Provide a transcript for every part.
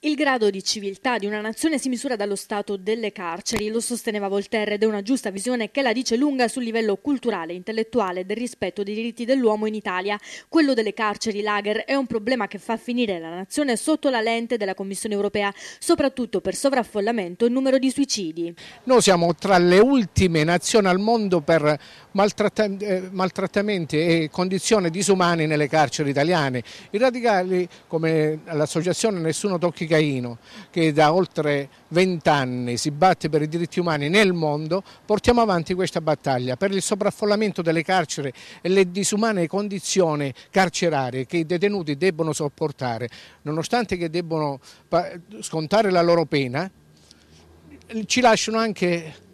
Il grado di civiltà di una nazione si misura dallo stato delle carceri, lo sosteneva Voltaire ed è una giusta visione che la dice lunga sul livello culturale, intellettuale del rispetto dei diritti dell'uomo in Italia. Quello delle carceri lager è un problema che fa finire la nazione sotto la lente della Commissione europea, soprattutto per sovraffollamento e numero di suicidi. Noi siamo tra le ultime nazioni al mondo per eh, maltrattamenti e condizioni disumane nelle carceri italiane. I radicali, come l'associazione Nessuno Tocchi Caino, che da oltre vent'anni si batte per i diritti umani nel mondo, portiamo avanti questa battaglia per il sovraffollamento delle carceri e le disumane condizioni carcerarie che i detenuti debbono sopportare, nonostante che debbono scontare la loro pena, ci lasciano anche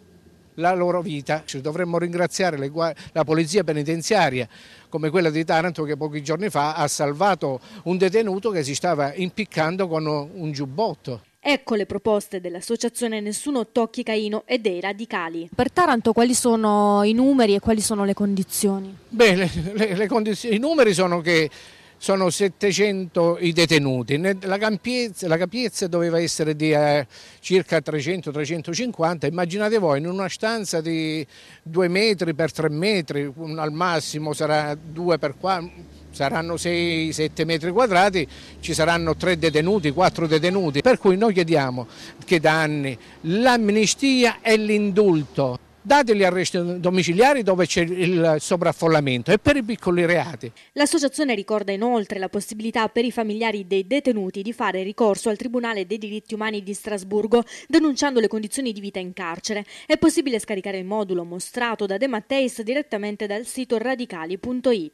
la loro vita. Ci dovremmo ringraziare le, la polizia penitenziaria come quella di Taranto che pochi giorni fa ha salvato un detenuto che si stava impiccando con un giubbotto. Ecco le proposte dell'associazione Nessuno Tocchi Caino e dei radicali. Per Taranto quali sono i numeri e quali sono le condizioni? Bene, le, le, condizioni, i numeri sono che sono 700 i detenuti, la capienza, la capienza doveva essere di eh, circa 300-350, immaginate voi in una stanza di 2 metri per 3 metri, al massimo sarà 2 per 4, saranno 6-7 metri quadrati, ci saranno 3 detenuti, 4 detenuti, per cui noi chiediamo che da anni l'amnistia e l'indulto date gli arresti domiciliari dove c'è il sovraffollamento e per i piccoli reati. L'associazione ricorda inoltre la possibilità per i familiari dei detenuti di fare ricorso al Tribunale dei diritti umani di Strasburgo denunciando le condizioni di vita in carcere. È possibile scaricare il modulo mostrato da De Matteis direttamente dal sito radicali.it.